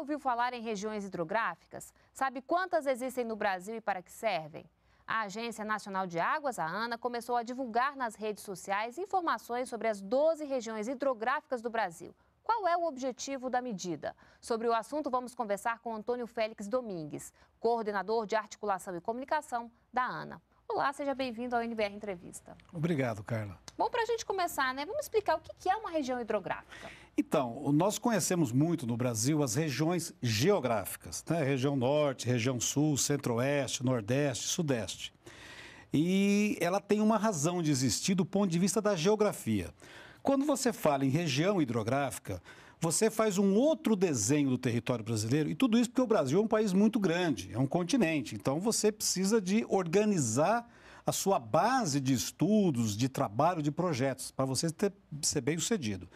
ouviu falar em regiões hidrográficas? Sabe quantas existem no Brasil e para que servem? A Agência Nacional de Águas, a ANA, começou a divulgar nas redes sociais informações sobre as 12 regiões hidrográficas do Brasil. Qual é o objetivo da medida? Sobre o assunto, vamos conversar com Antônio Félix Domingues, coordenador de articulação e comunicação da ANA. Olá, seja bem-vindo ao NBR Entrevista. Obrigado, Carla. Bom, para a gente começar, né? Vamos explicar o que é uma região hidrográfica. Então, nós conhecemos muito no Brasil as regiões geográficas, né? Região Norte, região Sul, Centro-Oeste, Nordeste, Sudeste. E ela tem uma razão de existir do ponto de vista da geografia. Quando você fala em região hidrográfica, você faz um outro desenho do território brasileiro, e tudo isso porque o Brasil é um país muito grande, é um continente. Então você precisa de organizar a sua base de estudos, de trabalho, de projetos, para você ter, ser bem sucedido.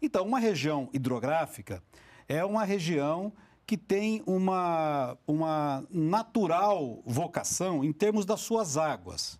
Então, uma região hidrográfica é uma região que tem uma, uma natural vocação em termos das suas águas.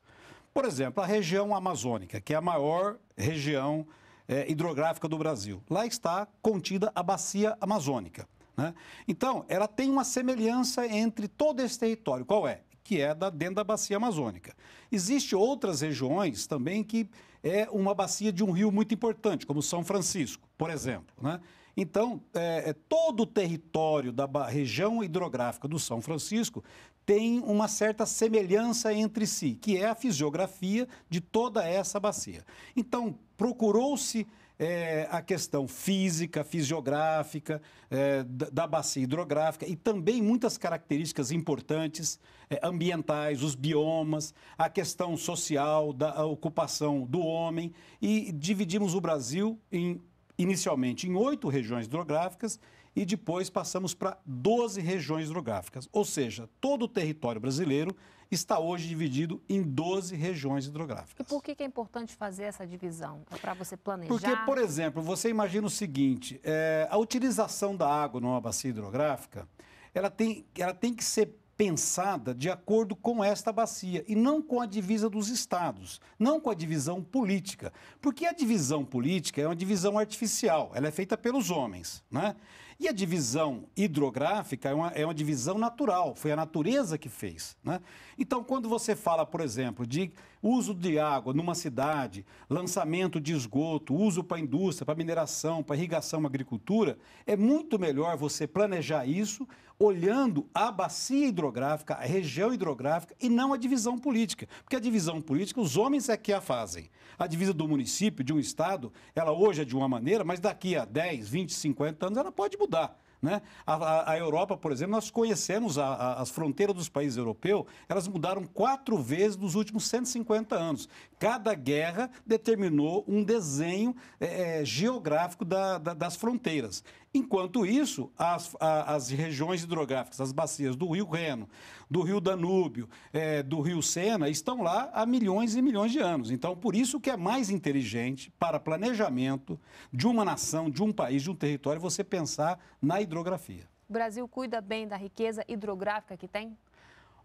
Por exemplo, a região amazônica, que é a maior região é, hidrográfica do Brasil. Lá está contida a bacia amazônica. Né? Então, ela tem uma semelhança entre todo esse território. Qual é? Que é da, dentro da bacia amazônica. Existem outras regiões também que é uma bacia de um rio muito importante, como São Francisco, por exemplo. Né? Então, é, é todo o território da região hidrográfica do São Francisco tem uma certa semelhança entre si, que é a fisiografia de toda essa bacia. Então, procurou-se é, a questão física, fisiográfica, é, da bacia hidrográfica e também muitas características importantes é, ambientais, os biomas, a questão social, da ocupação do homem. E dividimos o Brasil em, inicialmente em oito regiões hidrográficas e depois passamos para 12 regiões hidrográficas. Ou seja, todo o território brasileiro está hoje dividido em 12 regiões hidrográficas. E por que é importante fazer essa divisão? É para você planejar? Porque, por exemplo, você imagina o seguinte, é, a utilização da água numa bacia hidrográfica, ela tem, ela tem que ser pensada de acordo com esta bacia e não com a divisa dos estados, não com a divisão política, porque a divisão política é uma divisão artificial, ela é feita pelos homens, né? E a divisão hidrográfica é uma, é uma divisão natural, foi a natureza que fez. Né? Então, quando você fala, por exemplo, de uso de água numa cidade, lançamento de esgoto, uso para indústria, para mineração, para irrigação, agricultura, é muito melhor você planejar isso olhando a bacia hidrográfica, a região hidrográfica e não a divisão política. Porque a divisão política, os homens é que a fazem. A divisa do município, de um estado, ela hoje é de uma maneira, mas daqui a 10, 20, 50 anos ela pode mudar mudar. Né? A, a, a, Europa, por exemplo, nós conhecemos a, as fronteiras dos países europeus, elas mudaram quatro vezes nos últimos 150 anos. Cada guerra determinou um desenho é, é geográfico da, da, das fronteiras. Enquanto isso, as, as regiões hidrográficas, as bacias do Rio Reno, do Rio Danúbio, é, do Rio Sena, estão lá há milhões e milhões de anos. Então, por isso que é mais inteligente para planejamento de uma nação, de um país, de um território, você pensar na hidrografia. O Brasil cuida bem da riqueza hidrográfica que tem?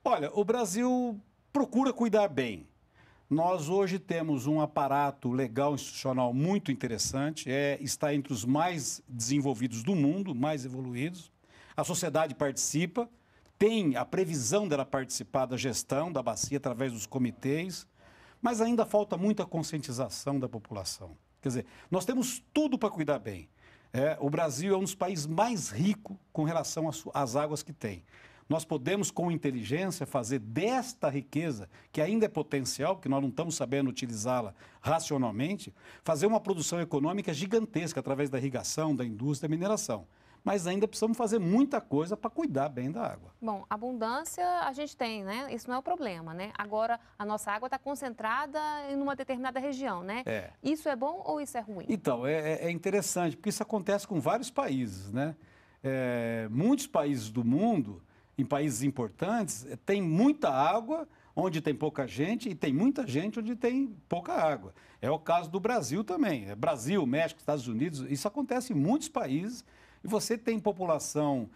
Olha, o Brasil procura cuidar bem. Nós hoje temos um aparato legal institucional muito interessante, é, está entre os mais desenvolvidos do mundo, mais evoluídos. A sociedade participa, tem a previsão dela participar da gestão da bacia através dos comitês, mas ainda falta muita conscientização da população. Quer dizer, nós temos tudo para cuidar bem. É, o Brasil é um dos países mais ricos com relação às águas que tem. Nós podemos, com inteligência, fazer desta riqueza, que ainda é potencial, porque nós não estamos sabendo utilizá-la racionalmente, fazer uma produção econômica gigantesca através da irrigação, da indústria, da mineração mas ainda precisamos fazer muita coisa para cuidar bem da água. Bom, abundância a gente tem, né? Isso não é o problema, né? Agora, a nossa água está concentrada em uma determinada região, né? É. Isso é bom ou isso é ruim? Então, é, é, é interessante, porque isso acontece com vários países, né? É, muitos países do mundo em países importantes, eh, tem muita água onde tem pouca gente e tem muita gente onde tem pouca água. É o caso do Brasil também. É Brasil, México, Estados Unidos, isso acontece em muitos países e você tem população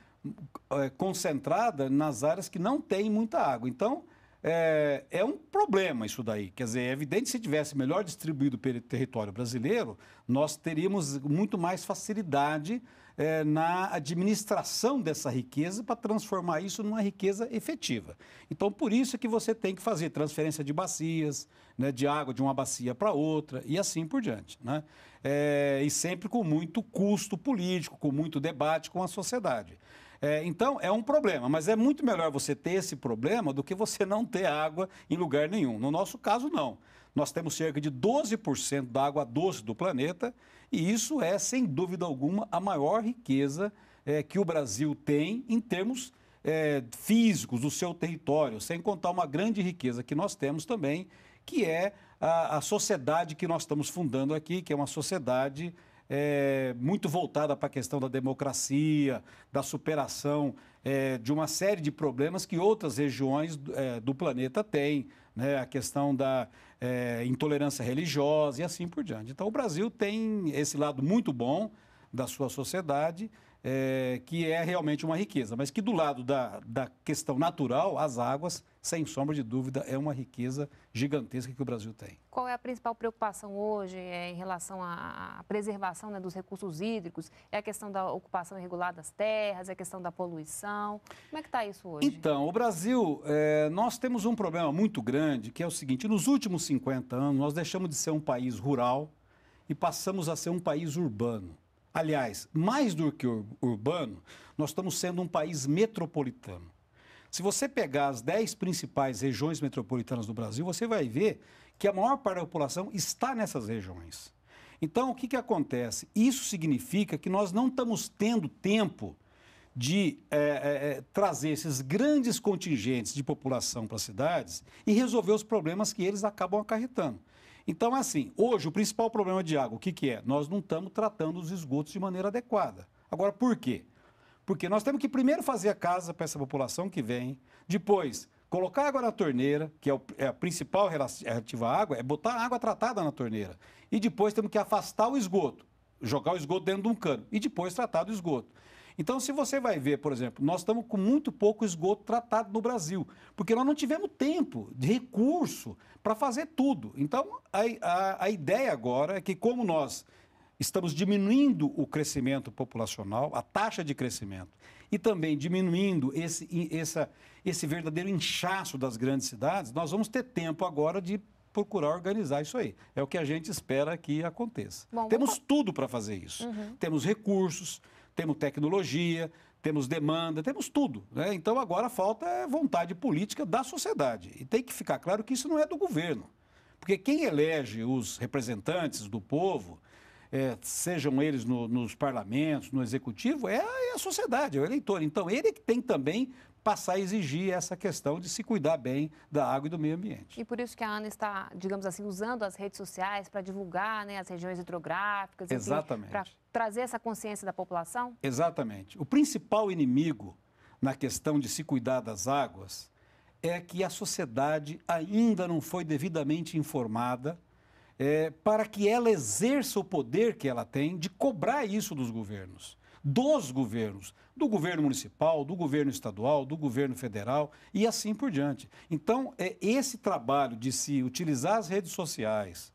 é, concentrada nas áreas que não tem muita água. Então, é, é, um problema isso daí. Quer dizer, é evidente que se tivesse melhor distribuído pelo território brasileiro, nós teríamos muito mais facilidade é, na administração dessa riqueza para transformar isso numa riqueza efetiva. Então, por isso é que você tem que fazer transferência de bacias, né, de água de uma bacia para outra e assim por diante. Né? É, e sempre com muito custo político, com muito debate com a sociedade. É, então, é um problema, mas é muito melhor você ter esse problema do que você não ter água em lugar nenhum. No nosso caso, não. Nós temos cerca de 12% da água doce do planeta e isso é, sem dúvida alguma, a maior riqueza é, que o Brasil tem em termos é, físicos do seu território, sem contar uma grande riqueza que nós temos também, que é a, a sociedade que nós estamos fundando aqui, que é uma sociedade é, muito voltada para a questão da democracia, da superação é, de uma série de problemas que outras regiões é, do planeta têm, né? a questão da é, intolerância religiosa e assim por diante. Então, o Brasil tem esse lado muito bom da sua sociedade é, que é realmente uma riqueza, mas que do lado da, da questão natural, as águas, sem sombra de dúvida, é uma riqueza gigantesca que o Brasil tem. Qual é a principal preocupação hoje é, em relação à preservação né, dos recursos hídricos? É a questão da ocupação irregular das terras, é a questão da poluição? Como é que está isso hoje? Então, o Brasil, é, nós temos um problema muito grande, que é o seguinte, nos últimos 50 anos, nós deixamos de ser um país rural e passamos a ser um país urbano. Aliás, mais do que urbano, nós estamos sendo um país metropolitano. Se você pegar as 10 principais regiões metropolitanas do Brasil, você vai ver que a maior parte da população está nessas regiões. Então, o que, que acontece? Isso significa que nós não estamos tendo tempo de é, é, trazer esses grandes contingentes de população para as cidades e resolver os problemas que eles acabam acarretando. Então, assim, hoje o principal problema de água, o que, que é? Nós não estamos tratando os esgotos de maneira adequada. Agora, por quê? Porque nós temos que primeiro fazer a casa para essa população que vem, depois colocar água na torneira, que é, o, é a principal relativa é à água, é botar água tratada na torneira. E depois temos que afastar o esgoto, jogar o esgoto dentro de um cano e depois tratar do esgoto. Então, se você vai ver, por exemplo, nós estamos com muito pouco esgoto tratado no Brasil, porque nós não tivemos tempo de recurso para fazer tudo. Então, a, a, a ideia agora é que, como nós estamos diminuindo o crescimento populacional, a taxa de crescimento, e também diminuindo esse, essa, esse verdadeiro inchaço das grandes cidades, nós vamos ter tempo agora de procurar organizar isso aí. É o que a gente espera que aconteça. Bom, Temos vamos... tudo para fazer isso. Uhum. Temos recursos, temos tecnologia, temos demanda, temos tudo. Né? Então agora falta é vontade política da sociedade. E tem que ficar claro que isso não é do governo. Porque quem elege os representantes do povo, é, sejam eles no, nos parlamentos, no executivo, é a, é a, sociedade, é o eleitor. Então ele que tem também passar a exigir essa questão de se cuidar bem da água e do meio ambiente. E por isso que a ANA está, digamos assim, usando as redes sociais para divulgar né, as regiões hidrográficas, exatamente, para trazer essa consciência da população? Exatamente. O principal inimigo na questão de se cuidar das águas é que a sociedade ainda não foi devidamente informada é, para que ela exerça o poder que ela tem de cobrar isso dos governos dos governos, do governo municipal, do governo estadual, do governo federal e assim por diante. Então, é esse trabalho de se utilizar as redes sociais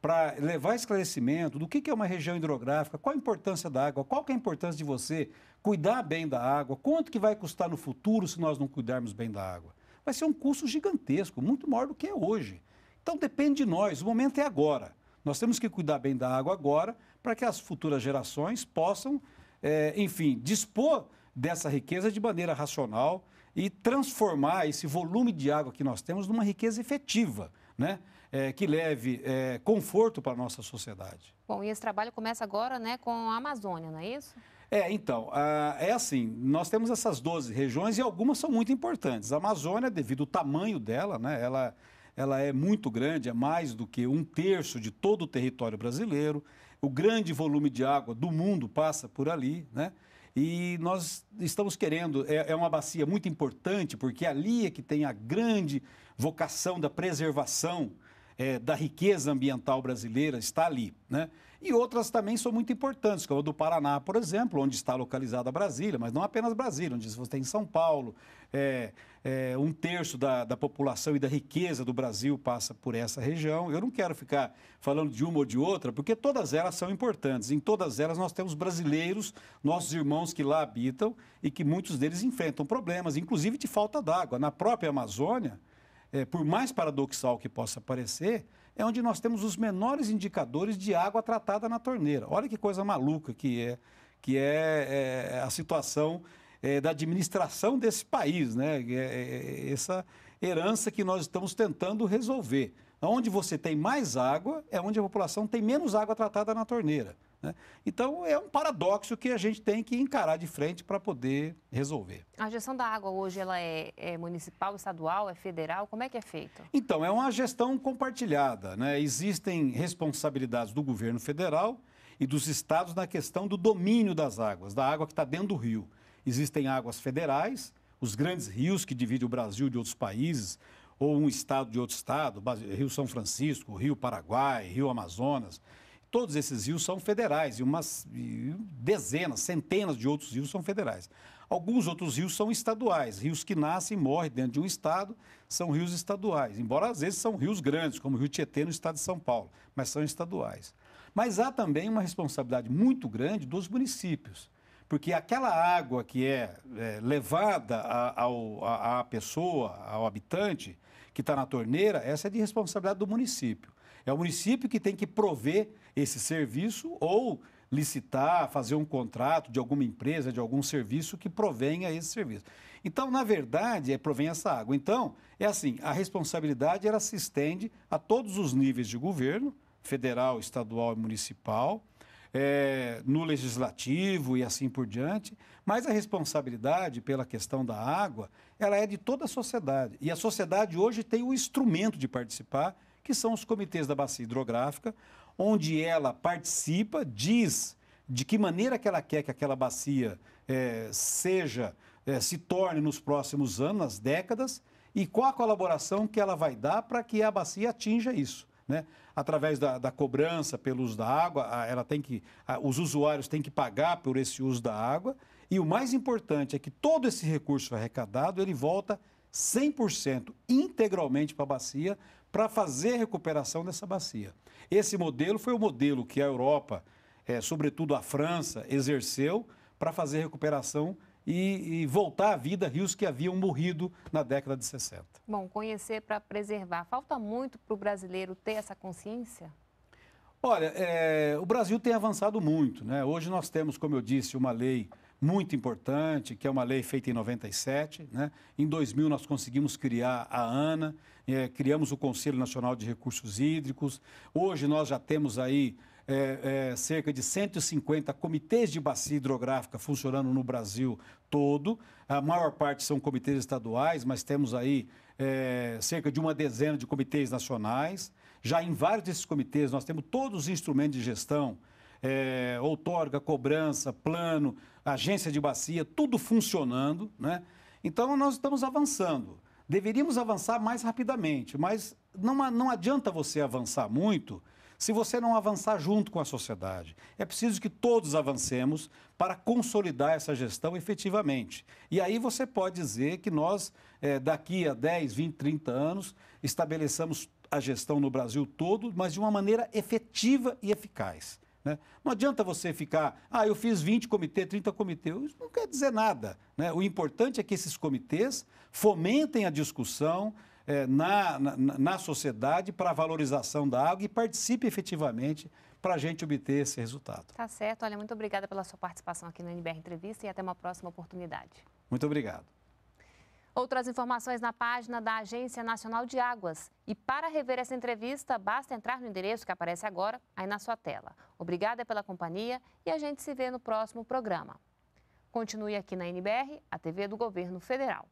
para levar esclarecimento do que é uma região hidrográfica, qual a importância da água, qual que é a importância de você cuidar bem da água, quanto que vai custar no futuro se nós não cuidarmos bem da água. Vai ser um custo gigantesco, muito maior do que é hoje. Então depende de nós, o momento é agora. Nós temos que cuidar bem da água agora para que as futuras gerações possam é, enfim, dispor dessa riqueza de maneira racional e transformar esse volume de água que nós temos numa riqueza efetiva, né? É, que leve é, conforto para a nossa sociedade. Bom, e esse trabalho começa agora né, com a Amazônia, não é isso? É, então, a, é assim, nós temos essas 12 regiões e algumas são muito importantes. A Amazônia, devido ao tamanho dela, né, ela, ela é muito grande, é mais do que um terço de todo o território brasileiro o grande volume de água do mundo passa por ali, né? E nós estamos querendo, é, é, uma bacia muito importante, porque ali é que tem a grande vocação da preservação é, da riqueza ambiental brasileira está ali. Né? E outras também são muito importantes, como a do Paraná, por exemplo, onde está localizada Brasília, mas não apenas Brasília, onde você tem São Paulo. É, é, um terço da, da população e da riqueza do Brasil passa por essa região. Eu não quero ficar falando de uma ou de outra, porque todas elas são importantes. Em todas elas nós temos brasileiros, nossos irmãos que lá habitam e que muitos deles enfrentam problemas, inclusive de falta d'água. Na própria Amazônia, é, por mais paradoxal que possa parecer, é onde nós temos os menores indicadores de água tratada na torneira. Olha que coisa maluca que é, que é, é a situação é, da administração desse país, né? É, é, é, essa herança que nós estamos tentando resolver. Onde você tem mais água é onde a população tem menos água tratada na torneira. Né? Então, é um paradoxo que a gente tem que encarar de frente para poder resolver. A gestão da água hoje ela é, é, municipal, estadual, é federal? Como é que é feito? Então, é uma gestão compartilhada. Né? Existem responsabilidades do governo federal e dos estados na questão do domínio das águas, da água que está dentro do rio. Existem águas federais, os grandes rios que dividem o Brasil de outros países, ou um estado de outro estado, Rio São Francisco, Rio Paraguai, Rio Amazonas todos esses rios são federais e umas dezenas, centenas de outros rios são federais. Alguns outros rios são estaduais, rios que nascem e morrem dentro de um estado, são rios estaduais, embora às vezes são rios grandes, como o Rio Tietê no estado de São Paulo, mas são estaduais. Mas há também uma responsabilidade muito grande dos municípios porque aquela água que é, é levada a, ao, a, a pessoa, ao habitante, que está na torneira, essa é de responsabilidade do município. É o município que tem que prover esse serviço ou licitar, fazer um contrato de alguma empresa, de algum serviço que provenha esse serviço. Então, na verdade, é provém essa água. Então, é assim, a responsabilidade ela se estende a todos os níveis de governo, federal, estadual e municipal, é, no legislativo e assim por diante, mas a responsabilidade pela questão da água, ela é de toda a sociedade. E a sociedade hoje tem o instrumento de participar, que são os comitês da bacia hidrográfica, onde ela participa, diz de que maneira que ela quer que aquela bacia é, seja, é, se torne nos próximos anos, nas décadas, e qual a colaboração que ela vai dar para que a bacia atinja isso né? através da, da cobrança pelo uso da água, ela tem que, os usuários têm que pagar por esse uso da água. E o mais importante é que todo esse recurso arrecadado, ele volta 100% integralmente para a bacia, para fazer a recuperação dessa bacia. Esse modelo foi o modelo que a Europa, é, sobretudo a França, exerceu para fazer a recuperação e, e, voltar à vida rios que haviam morrido na década de 60. Bom, conhecer para preservar. Falta muito para o brasileiro ter essa consciência? Olha, é, o Brasil tem avançado muito. Né? Hoje nós temos, como eu disse, uma lei muito importante, que é uma lei feita em 97. Né? Em 2000, nós conseguimos criar a ANA, é, criamos o Conselho Nacional de Recursos Hídricos. Hoje nós já temos aí é, é, cerca de 150 comitês de bacia hidrográfica funcionando no Brasil todo. A maior parte são comitês estaduais, mas temos aí é, cerca de uma dezena de comitês nacionais. Já em vários desses comitês, nós temos todos os instrumentos de gestão é, outorga, cobrança, plano, agência de bacia, tudo funcionando. Né? Então, nós estamos avançando. Deveríamos avançar mais rapidamente, mas não, não adianta você avançar muito se você não avançar junto com a sociedade. É preciso que todos avancemos para consolidar essa gestão efetivamente. E aí você pode dizer que nós, é, daqui a 10, 20, 30 anos, estabeleçamos a gestão no Brasil todo, mas de uma maneira efetiva e eficaz. Né? Não adianta você ficar, ah, eu fiz 20 comitês, 30 comitês. Isso não quer dizer nada. Né? O importante é que esses comitês fomentem a discussão, é, na, na, na sociedade para a valorização da água e participe efetivamente para a gente obter esse resultado. Tá certo. Olha, muito obrigada pela sua participação aqui no NBR Entrevista e até uma próxima oportunidade. Muito obrigado. Outras informações na página da Agência Nacional de Águas. E para rever essa entrevista, basta entrar no endereço que aparece agora, aí na sua tela. Obrigada pela companhia e a gente se vê no próximo programa. Continue aqui na NBR, a TV do Governo Federal.